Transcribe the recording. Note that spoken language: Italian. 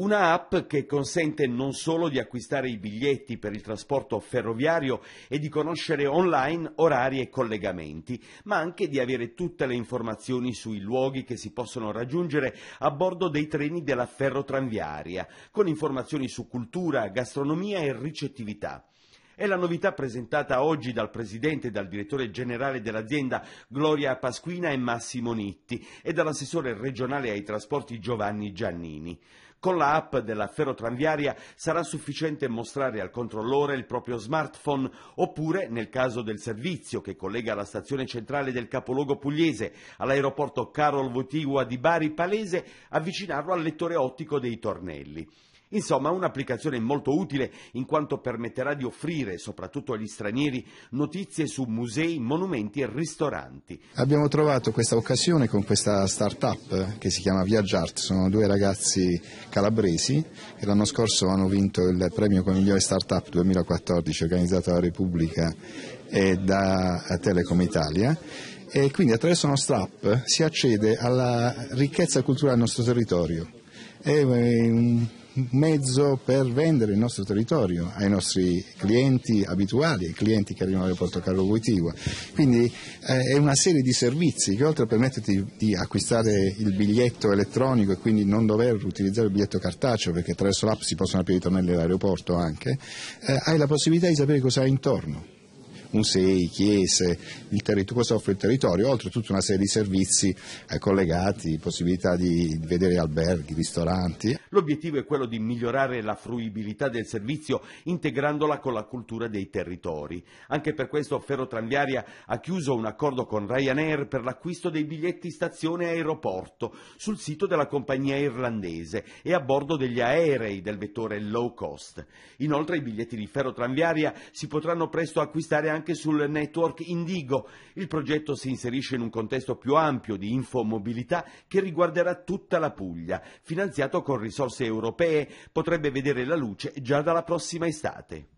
Una app che consente non solo di acquistare i biglietti per il trasporto ferroviario e di conoscere online orari e collegamenti, ma anche di avere tutte le informazioni sui luoghi che si possono raggiungere a bordo dei treni della ferrotranviaria, con informazioni su cultura, gastronomia e ricettività. È la novità presentata oggi dal presidente e dal direttore generale dell'azienda Gloria Pasquina e Massimo Nitti e dall'assessore regionale ai trasporti Giovanni Giannini. Con la app della ferrotranviaria sarà sufficiente mostrare al controllore il proprio smartphone oppure, nel caso del servizio che collega la stazione centrale del capoluogo pugliese all'aeroporto Carol Votigua di Bari Palese, avvicinarlo al lettore ottico dei tornelli. Insomma, un'applicazione molto utile in quanto permetterà di offrire, soprattutto agli stranieri, notizie su musei, monumenti e ristoranti. Abbiamo trovato questa occasione con questa start-up che si chiama Viaggiart, sono due ragazzi calabresi che l'anno scorso hanno vinto il premio con Coniglio Start-up 2014 organizzato dalla Repubblica e da Telecom Italia e quindi attraverso uno nostra app si accede alla ricchezza culturale del nostro territorio è eh, un mezzo per vendere il nostro territorio ai nostri clienti abituali, ai clienti che arrivano all'aeroporto Carlo Voitiva. Quindi eh, è una serie di servizi che oltre a permetterti di acquistare il biglietto elettronico e quindi non dover utilizzare il biglietto cartaceo perché attraverso l'app si possono aprire i tornelli all'aeroporto anche, eh, hai la possibilità di sapere cosa hai intorno musei, chiese, il territorio, cosa offre il territorio, oltre a tutta una serie di servizi eh, collegati, possibilità di vedere alberghi, ristoranti, L'obiettivo è quello di migliorare la fruibilità del servizio integrandola con la cultura dei territori. Anche per questo Ferrotranviaria ha chiuso un accordo con Ryanair per l'acquisto dei biglietti stazione aeroporto sul sito della compagnia irlandese e a bordo degli aerei del vettore low cost. Inoltre i biglietti di Ferrotranviaria si potranno presto acquistare anche sul network Indigo. Il progetto si inserisce in un contesto più ampio di infomobilità che riguarderà tutta la Puglia, finanziato con risorse risorse europee potrebbe vedere la luce già dalla prossima estate.